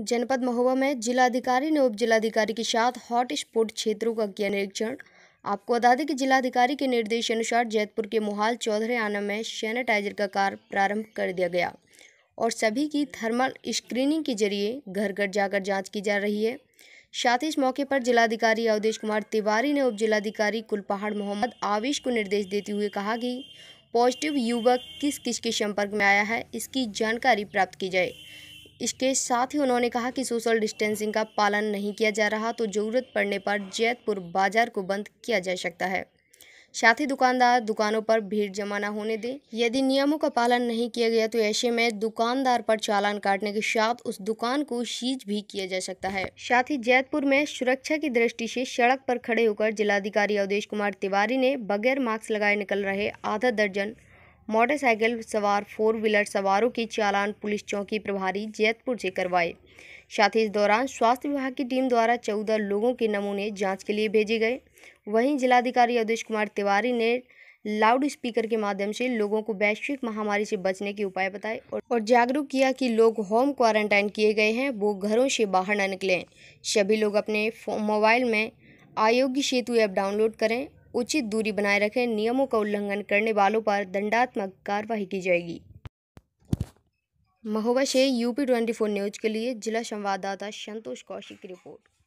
जनपद महोबा में जिलाधिकारी ने उप जिलाधिकारी के साथ हॉट स्पॉट क्षेत्रों का किया निरीक्षण आपको बता दें कि जिलाधिकारी के निर्देश अनुसार जैतपुर के मोहाल चौधरी आना में सैनिटाइजर का कार्य प्रारंभ कर दिया गया और सभी की थर्मल स्क्रीनिंग के जरिए घर घर जाकर जांच की जा रही है साथ ही इस मौके पर जिलाधिकारी अवधेश कुमार तिवारी ने उप जिलाधिकारी कुलपहाड़ मोहम्मद आवेश को निर्देश देते हुए कहा कि पॉजिटिव युवक किस किस के संपर्क में आया है इसकी जानकारी प्राप्त की जाए इसके साथ ही उन्होंने कहा कि सोशल डिस्टेंसिंग का पालन नहीं किया जा रहा तो ज़रूरत पड़ने पर जैतपुर बाजार को बंद किया जा सकता है साथ ही दुकानदार दुकानों पर भीड़ जमा न होने दें यदि नियमों का पालन नहीं किया गया तो ऐसे में दुकानदार पर चालान काटने के साथ उस दुकान को सीज भी किया जा सकता है साथ ही जैतपुर में सुरक्षा की दृष्टि से सड़क पर खड़े होकर जिलाधिकारी अवधेश कुमार तिवारी ने बगैर मास्क लगाए निकल रहे आधा दर्जन मोटरसाइकिल सवार फोर व्हीलर सवारों की चालान पुलिस चौकी प्रभारी जैतपुर से करवाए साथ ही इस दौरान स्वास्थ्य विभाग की टीम द्वारा चौदह लोगों के नमूने जांच के लिए भेजे गए वहीं जिलाधिकारी अवधेश कुमार तिवारी ने लाउड स्पीकर के माध्यम से लोगों को वैश्विक महामारी से बचने के उपाय बताए और जागरूक किया कि लोग होम क्वारंटाइन किए गए हैं वो घरों से बाहर न निकलें सभी लोग अपने मोबाइल में आयोग्य सेतु ऐप डाउनलोड करें उचित दूरी बनाए रखें नियमों का उल्लंघन करने वालों पर दंडात्मक कार्रवाई की जाएगी महोबा से यूपी ट्वेंटी फोर न्यूज के लिए जिला संवाददाता संतोष कौशिक की रिपोर्ट